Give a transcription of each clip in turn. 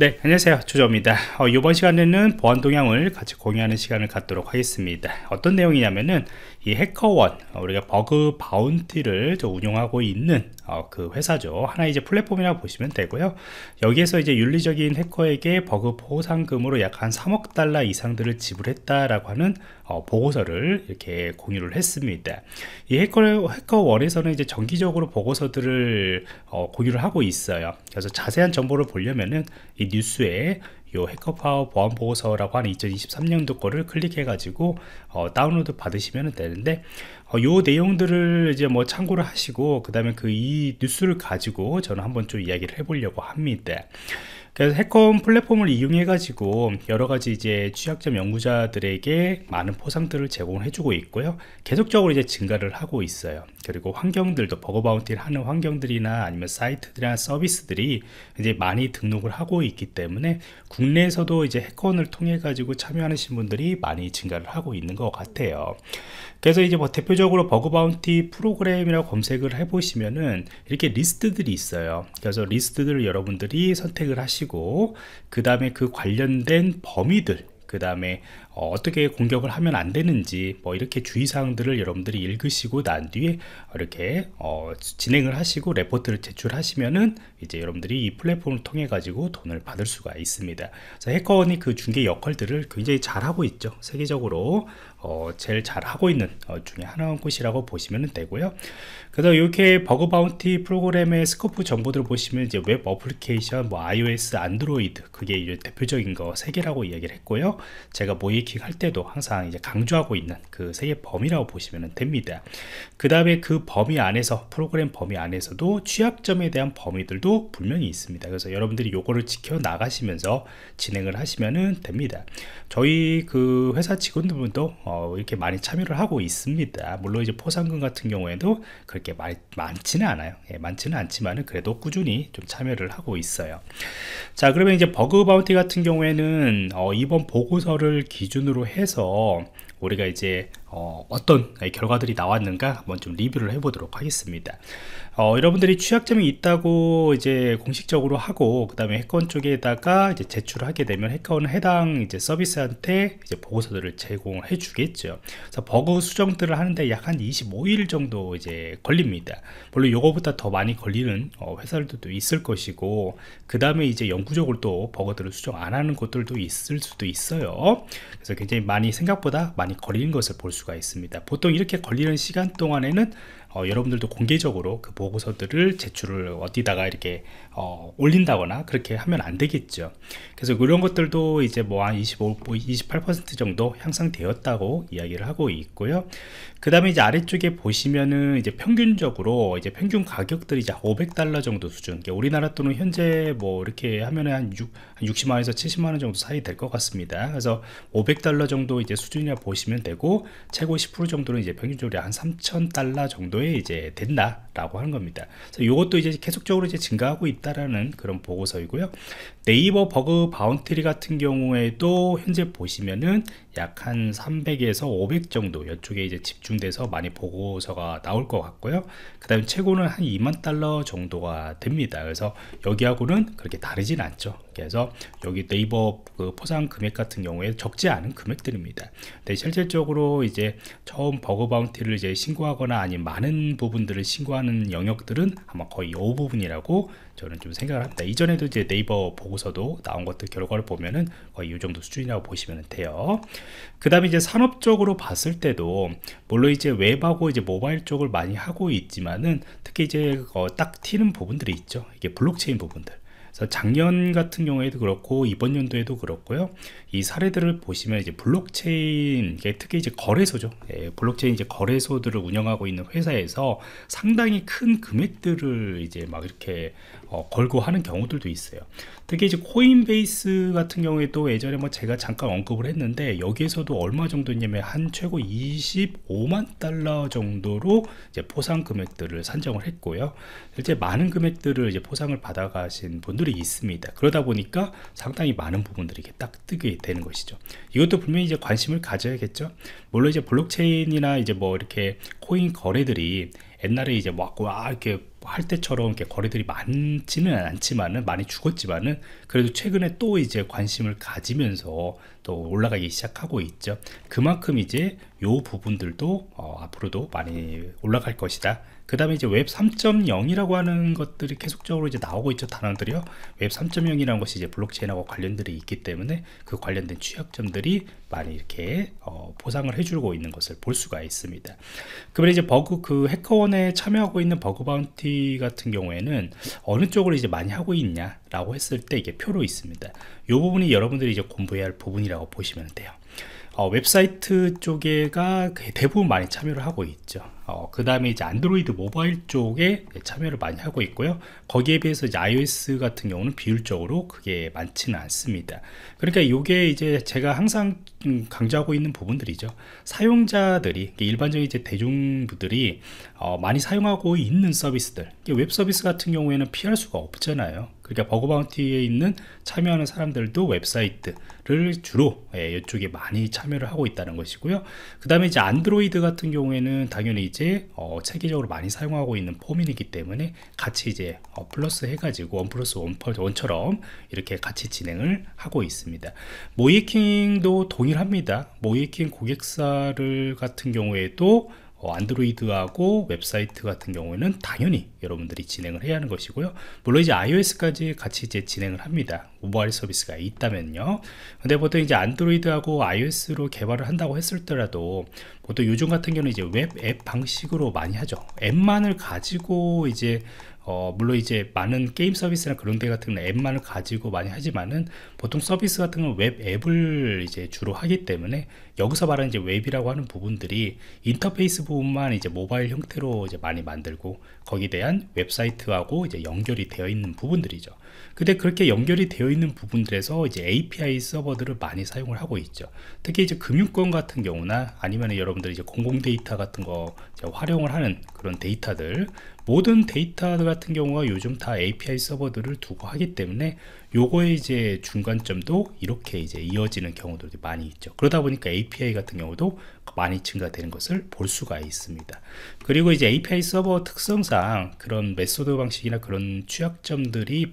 네 안녕하세요 조조입니다 어, 이번 시간에는 보안 동향을 같이 공유하는 시간을 갖도록 하겠습니다 어떤 내용이냐면은 이 해커원 어, 우리가 버그 바운티를 운영하고 있는 어, 그 회사죠 하나 이제 플랫폼이라고 보시면 되고요 여기에서 이제 윤리적인 해커에게 버그 보상금으로 약 한 3억 달러 이상들을 지불했다라고 하는 어, 보고서를 이렇게 공유를 했습니다 이 해커, 해커원에서는 이제 정기적으로 보고서들을 공유를 하고 있어요 그래서 자세한 정보를 보려면은 이 뉴스에 요 해커파워 보안 보고서라고 하는 2023년도 거를 클릭해 가지고 어, 다운로드 받으시면 되는데 어, 요 내용들을 이제 뭐 참고를 하시고 그 다음에 그 이 뉴스를 가지고 저는 한번 좀 이야기를 해보려고 합니다 그래서 해컴 플랫폼을 이용해 가지고 여러 가지 이제 취약점 연구자들에게 많은 포상들을 제공 해주고 있고요 계속적으로 이제 증가를 하고 있어요 그리고 환경들도 버거 바운티를 하는 환경들이나 아니면 사이트들이나 서비스들이 이제 많이 등록을 하고 있기 때문에 국내에서도 이제 해컨을 통해 가지고 참여하는 분들이 많이 증가를 하고 있는 것 같아요 그래서 이제 뭐 대표적으로 버그 바운티 프로그램이라고 검색을 해보시면은 이렇게 리스트들이 있어요. 그래서 리스트들을 여러분들이 선택을 하시고 그 다음에 그 관련된 범위들 그 다음에 어, 떻게 공격을 하면 안 되는지 뭐 이렇게 주의사항들을 여러분들이 읽으시고 난 뒤에 이렇게 어, 진행을 하시고 레포트를 제출하시면은 이제 여러분들이 이 플랫폼을 통해 가지고 돈을 받을 수가 있습니다. 자, 해커원이 그 중개 역할들을 굉장히 잘 하고 있죠. 세계적으로 어, 제일 잘 하고 있는 어, 중에 하나인 곳이라고 보시면 되고요. 그래서 이렇게 버그 바운티 프로그램의 스코프 정보들을 보시면 이제 웹 어플리케이션, 뭐 iOS, 안드로이드 그게 이제 대표적인 거 세 개라고 이야기를 했고요. 제가 모의 브레이할 때도 항상 이제 강조하고 있는 그 세계 범위라고 보시면 됩니다. 그 다음에 그 범위 안에서 프로그램 범위 안에서도 취약점에 대한 범위들도 분명히 있습니다. 그래서 여러분들이 요거를 지켜 나가시면서 진행을 하시면 됩니다. 저희 그 회사 직원들분도 어 이렇게 많이 참여를 하고 있습니다. 물론 이제 포상금 같은 경우에도 그렇게 많, 많지는 않아요. 예, 많지는 않지만은 그래도 꾸준히 좀 참여를 하고 있어요. 자, 그러면 이제 버그 바운티 같은 경우에는 어 이번 보고서를 기준 기준으로 해서 우리가 이제 어, 떤 결과들이 나왔는가 한번 좀 리뷰를 해보도록 하겠습니다. 어, 여러분들이 취약점이 있다고 이제 공식적으로 하고 그 다음에 해건 쪽에다가 이제 제출하게 되면 해건은 해당 이제 서비스한테 이제 보고서들을 제공 해주겠죠. 그래서 버그 수정들을 하는데 약 한 25일 정도 이제 걸립니다. 물론 요거보다 더 많이 걸리는 어, 회사들도 있을 것이고 그 다음에 이제 영구적으로 또 버그들을 수정 안 하는 것들도 있을 수도 있어요. 그래서 굉장히 많이 생각보다 많이 걸리는 것을 볼수 수가 있습니다 보통 이렇게 걸리는 시간 동안에는 어, 여러분들도 공개적으로 그 보고서들을 제출을 어디다가 이렇게 어, 올린다거나 그렇게 하면 안 되겠죠. 그래서 그런 것들도 이제 뭐 한 25, 28% 정도 향상되었다고 이야기를 하고 있고요. 그 다음에 이제 아래쪽에 보시면은 이제 평균적으로 이제 평균 가격들이 이제 500달러 정도 수준. 그러니까 우리나라 돈은 현재 뭐 이렇게 하면은 한, 6, 한 60만원에서 70만원 정도 사이 될 것 같습니다. 그래서 500달러 정도 이제 수준이라 보시면 되고 최고 10% 정도는 이제 평균적으로 한 3,000달러 정도 정도에 이제 된다라고 하는 겁니다. 그래서 이것도 이제 계속적으로 이제 증가하고 있다라는 그런 보고서이고요. 네이버 버그 바운트리 같은 경우에도 현재 보시면은 약 한 300에서 500 정도 이쪽에 이제 집중돼서 많이 보고서가 나올 것 같고요. 그다음 에 최고는 한 2만 달러 정도가 됩니다. 그래서 여기하고는 그렇게 다르진 않죠. 그래서 여기 네이버 그 포상 금액 같은 경우에 적지 않은 금액들입니다. 근데 실질적으로 이제 처음 버그 바운티를 이제 신고하거나 아니면 많은 부분들을 신고하는 영역들은 아마 거의 이 부분이라고 저는 좀 생각을 합니다. 이전에도 이제 네이버 보고서도 나온 것들 결과를 보면은 거의 이 정도 수준이라고 보시면 돼요. 그 다음에 이제 산업적으로 봤을 때도 물론 이제 웹하고 이제 모바일 쪽을 많이 하고 있지만은 특히 이제 어딱 튀는 부분들이 있죠. 이게 블록체인 부분들. 그래서 작년 같은 경우에도 그렇고 이번 연도에도 그렇고요. 이 사례들을 보시면 이제 블록체인 특히 이제 거래소죠. 예, 블록체인 이제 거래소들을 운영하고 있는 회사에서 상당히 큰 금액들을 이제 막 이렇게 어, 걸고 하는 경우들도 있어요. 특히 이제 코인베이스 같은 경우에도 예전에 뭐 제가 잠깐 언급을 했는데 여기에서도 얼마 정도냐면 한 최고 25만 달러 정도로 이제 포상 금액들을 산정을 했고요. 실제 많은 금액들을 이제 포상을 받아가신 분 부분들이 있습니다 그러다 보니까 상당히 많은 부분들이 딱 뜨게 되는 것이죠 이것도 분명히 이제 관심을 가져야겠죠 물론 이제 블록체인이나 이제 뭐 이렇게 코인 거래들이 옛날에 이제 막, 아 이렇게 할 때처럼 이렇게 거래들이 많지는 않지만은, 많이 죽었지만은, 그래도 최근에 또 이제 관심을 가지면서 또 올라가기 시작하고 있죠. 그만큼 이제 요 부분들도 어, 앞으로도 많이 올라갈 것이다 그 다음에 이제 웹 3.0이라고 하는 것들이 계속적으로 이제 나오고 있죠 단어들이요 웹 3.0이라는 것이 이제 블록체인하고 관련들이 있기 때문에 그 관련된 취약점들이 많이 이렇게 어, 보상을 해주고 있는 것을 볼 수가 있습니다 그러면 이제 버그 그 해커원에 참여하고 있는 버그 바운티 같은 경우에는 어느 쪽으로 이제 많이 하고 있냐 라고 했을 때 이게 표로 있습니다 이 부분이 여러분들이 이제 공부해야 할 부분이라고 보시면 돼요 어, 웹사이트 쪽에가 대부분 많이 참여를 하고 있죠 어, 그 다음에 이제 안드로이드 모바일 쪽에 네, 참여를 많이 하고 있고요. 거기에 비해서 이제 iOS 같은 경우는 비율적으로 그게 많지는 않습니다. 그러니까 이게 이제 제가 항상 음, 강조하고 있는 부분들이죠. 사용자들이 일반적인 이제 대중들이 어, 많이 사용하고 있는 서비스들, 웹 서비스 같은 경우에는 피할 수가 없잖아요. 그러니까 버그 바운티에 있는 참여하는 사람들도 웹사이트를 주로 예, 이쪽에 많이 참여를 하고 있다는 것이고요. 그 다음에 이제 안드로이드 같은 경우에는 당연히 이제 이제 어, 체계적으로 많이 사용하고 있는 포뮬이기 때문에 같이 이제 어, 플러스 해가지고 원 플러스 원 원처럼 이렇게 같이 진행을 하고 있습니다. 모이킹도 동일합니다. 모이킹 고객사를 같은 경우에도 어, 안드로이드하고 웹사이트 같은 경우에는 당연히 여러분들이 진행을 해야 하는 것이고요 물론 이제 iOS까지 같이 이제 진행을 합니다 모바일 서비스가 있다면요 근데 보통 이제 안드로이드하고 iOS로 개발을 한다고 했을 때라도 보통 요즘 같은 경우는 이제 웹 앱 방식으로 많이 하죠 앱만을 가지고 이제 어, 물론 이제 많은 게임 서비스나 그런 데 같은 앱만을 가지고 많이 하지만은 보통 서비스 같은 건 웹 앱을 이제 주로 하기 때문에 여기서 말하는 이제 웹이라고 하는 부분들이 인터페이스 부분만 이제 모바일 형태로 이제 많이 만들고 거기에 대한 웹사이트하고 이제 연결이 되어 있는 부분들이죠. 근데 그렇게 연결이 되어 있는 부분들에서 이제 API 서버들을 많이 사용을 하고 있죠. 특히 이제 금융권 같은 경우나 아니면 여러분들이 제 공공 데이터 같은 거 활용을 하는 그런 데이터들 모든 데이터 같은 경우가 요즘 다 API 서버들을 두고 하기 때문에 요거의 이제 중간점도 이렇게 이제 이어지는 경우도 많이 있죠. 그러다 보니까 API 같은 경우도 많이 증가되는 것을 볼 수가 있습니다. 그리고 이제 API 서버 특성상 그런 메소드 방식이나 그런 취약점들이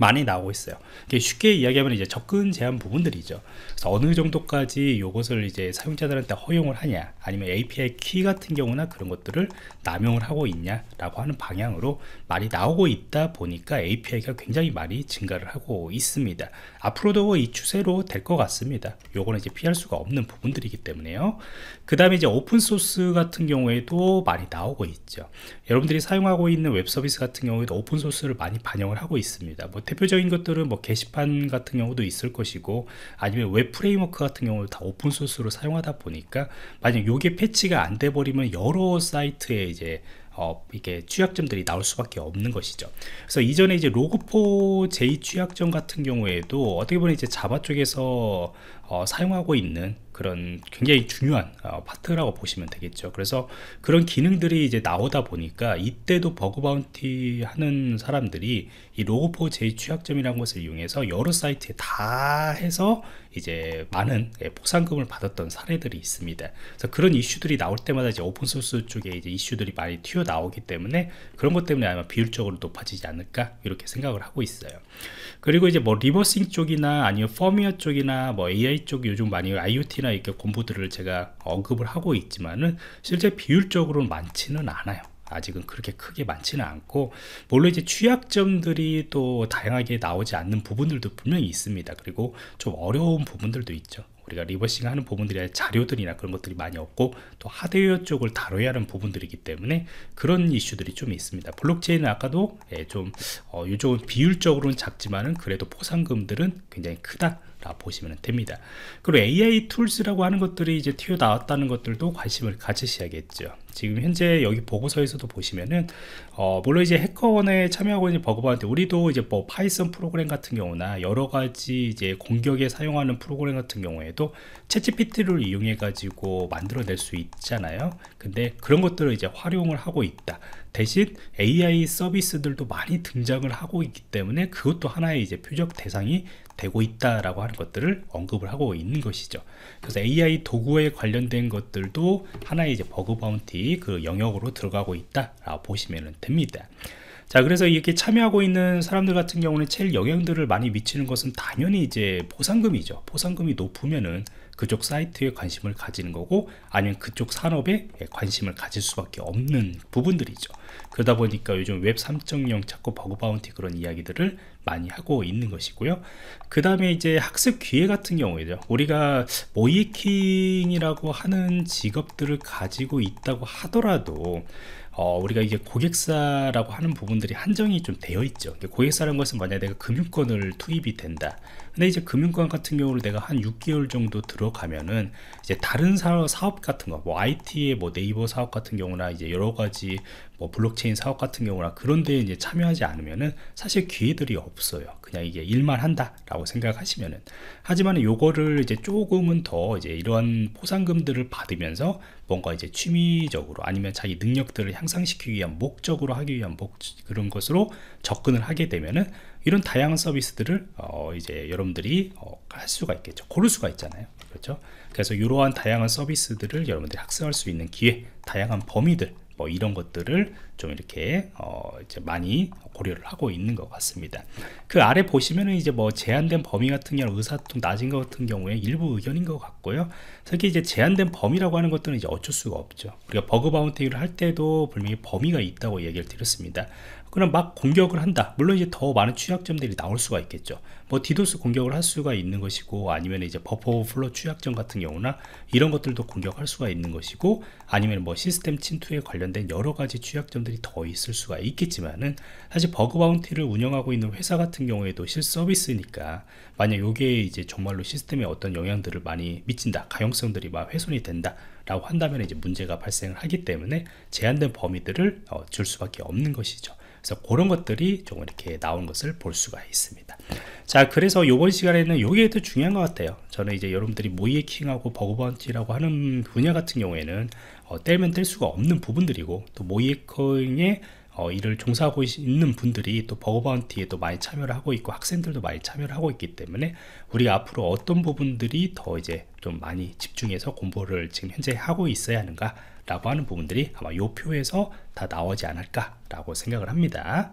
많이 나오고 있어요. 쉽게 이야기하면 이제 접근 제한 부분들이죠. 그래서 어느 정도까지 이것을 이제 사용자들한테 허용을 하냐, 아니면 API 키 같은 경우나 그런 것들을 남용을 하고 있냐라고 하는 방향으로 많이 나오고 있다 보니까 API가 굉장히 많이 증가를 하고 있습니다. 앞으로도 이 추세로 될 것 같습니다. 요거는 이제 피할 수가 없는 부분들이기 때문에요. 그 다음에 이제 오픈 소스 같은 경우에도 많이 나오고 있죠. 여러분들이 사용하고 있는 웹 서비스 같은 경우에도 오픈 소스를 많이 반영을 하고 있습니다. 뭐 대표적인 것들은 뭐 게시판 같은 경우도 있을 것이고 아니면 웹 프레임워크 같은 경우를 다 오픈 소스로 사용하다 보니까 만약 요게 패치가 안 돼 버리면 여러 사이트에 이제 어, 이게 취약점들이 나올 수밖에 없는 것이죠. 그래서 이전에 이제 로그4 J 취약점 같은 경우에도 어떻게 보면 이제 자바 쪽에서 어, 사용하고 있는 그런 굉장히 중요한 어, 파트라고 보시면 되겠죠. 그래서 그런 기능들이 이제 나오다 보니까 이때도 버그 바운티 하는 사람들이 이 로고4j 취약점이라는 것을 이용해서 여러 사이트에 다 해서 이제 많은 포상금을 예, 받았던 사례들이 있습니다. 그래서 그런 이슈들이 나올 때마다 이제 오픈 소스 쪽에 이제 이슈들이 많이 튀어 나오기 때문에 그런 것 때문에 아마 비율적으로 높아지지 않을까 이렇게 생각을 하고 있어요. 그리고 이제 뭐 리버싱 쪽이나 아니면 펌웨어 쪽이나 뭐 AI 쪽 요즘 많이 IoT나 이렇게 공부들을 제가 언급을 하고 있지만은 실제 비율적으로는 많지는 않아요. 아직은 그렇게 크게 많지는 않고 물론 이제 취약점들이 또 다양하게 나오지 않는 부분들도 분명히 있습니다 그리고 좀 어려운 부분들도 있죠 우리가 리버싱 하는 부분들의 자료들이나 그런 것들이 많이 없고 또 하드웨어 쪽을 다뤄야 하는 부분들이기 때문에 그런 이슈들이 좀 있습니다 블록체인은 아까도 예, 좀 어, 요즘은 비율적으로는 작지만은 그래도 포상금들은 굉장히 크다 라 보시면 됩니다. 그리고 AI 툴스라고 하는 것들이 이제 튀어나왔다는 것들도 관심을 가지셔야겠죠. 지금 현재 여기 보고서에서도 보시면은 어 물론 이제 해커원에 참여하고 있는 버그바한테 우리도 이제 뭐 파이썬 프로그램 같은 경우나 여러 가지 이제 공격에 사용하는 프로그램 같은 경우에도 챗GPT를 이용해 가지고 만들어낼 수 있잖아요 근데 그런 것들을 이제 활용을 하고 있다 대신 AI 서비스들도 많이 등장을 하고 있기 때문에 그것도 하나의 이제 표적 대상이 되고 있다라고 하는 것들을 언급을 하고 있는 것이죠. 그래서 AI 도구에 관련된 것들도 하나의 이제 버그 바운티 그 영역으로 들어가고 있다라고 보시면 됩니다. 자 그래서 이렇게 참여하고 있는 사람들 같은 경우는 제일 영향들을 많이 미치는 것은 당연히 이제 보상금이죠. 보상금이 높으면은 그쪽 사이트에 관심을 가지는 거고 아니면 그쪽 산업에 관심을 가질 수밖에 없는 부분들이죠 그러다 보니까 요즘 웹 3.0 자꾸 버그 바운티 그런 이야기들을 많이 하고 있는 것이고요 그 다음에 이제 학습 기회 같은 경우에요 우리가 모이킹이라고 하는 직업들을 가지고 있다고 하더라도 어, 우리가 이게 고객사라고 하는 부분들이 한정이 좀 되어 있죠. 고객사라는 것은 만약에 내가 금융권을 투입이 된다. 근데 이제 금융권 같은 경우를 내가 한 6개월 정도 들어가면은 이제 다른 사업 같은 거, 뭐 IT의 뭐 네이버 사업 같은 경우나 이제 여러 가지 뭐 블록체인 사업 같은 경우나 그런 데에 이제 참여하지 않으면은 사실 기회들이 없어요. 그냥 이게 일만 한다라고 생각하시면은 하지만 요거를 이제 조금은 더 이제 이러한 포상금들을 받으면서 뭔가 이제 취미적으로 아니면 자기 능력들을 향상시키기 위한 목적으로 하기 위한 목, 그런 것으로 접근을 하게 되면은 이런 다양한 서비스들을 어 이제 여러분들이 어할 수가 있겠죠. 고를 수가 있잖아요. 그렇죠? 그래서 이러한 다양한 서비스들을 여러분들이 학습할 수 있는 기회, 다양한 범위들 뭐 이런 것들을 좀 이렇게 어 이제 많이 고려를 하고 있는 것 같습니다. 그 아래 보시면은 이제 뭐 제한된 범위 같은 경우 의사통 낮은 것 같은 경우에 일부 의견인 것 같고요. 특히 이제 제한된 범위라고 하는 것들은 이제 어쩔 수가 없죠. 우리가 버그 바운티를 할 때도 분명히 범위가 있다고 얘기를 드렸습니다. 그럼 막 공격을 한다. 물론 이제 더 많은 취약점들이 나올 수가 있겠죠. 뭐 디도스 공격을 할 수가 있는 것이고 아니면 이제 버퍼 플러 취약점 같은 경우나 이런 것들도 공격할 수가 있는 것이고 아니면 뭐 시스템 침투에 관련된 여러 가지 취약점들 사람들이 더 있을 수가 있겠지만은 사실 버그 바운티를 운영하고 있는 회사 같은 경우에도 실 서비스니까 만약 이게 이제 정말로 시스템에 어떤 영향들을 많이 미친다 가용성들이 막 훼손이 된다 라고 한다면 이제 문제가 발생을 하기 때문에 제한된 범위들을 어, 줄 수밖에 없는 것이죠 그래서 그런 것들이 조금 이렇게 나온 것을 볼 수가 있습니다. 자, 그래서 이번 시간에는 이게 또 중요한 것 같아요. 저는 이제 여러분들이 모이에킹하고 버그번치라고 하는 분야 같은 경우에는 어, 떼면 뗄 수가 없는 부분들이고 또 모이에킹의 어, 일을 종사하고 있는 분들이 또 버거바운티에 또 많이 참여를 하고 있고 학생들도 많이 참여를 하고 있기 때문에 우리 앞으로 어떤 부분들이 더 이제 좀 많이 집중해서 공부를 지금 현재 하고 있어야 하는가 라고 하는 부분들이 아마 요 표에서 다 나오지 않을까 라고 생각을 합니다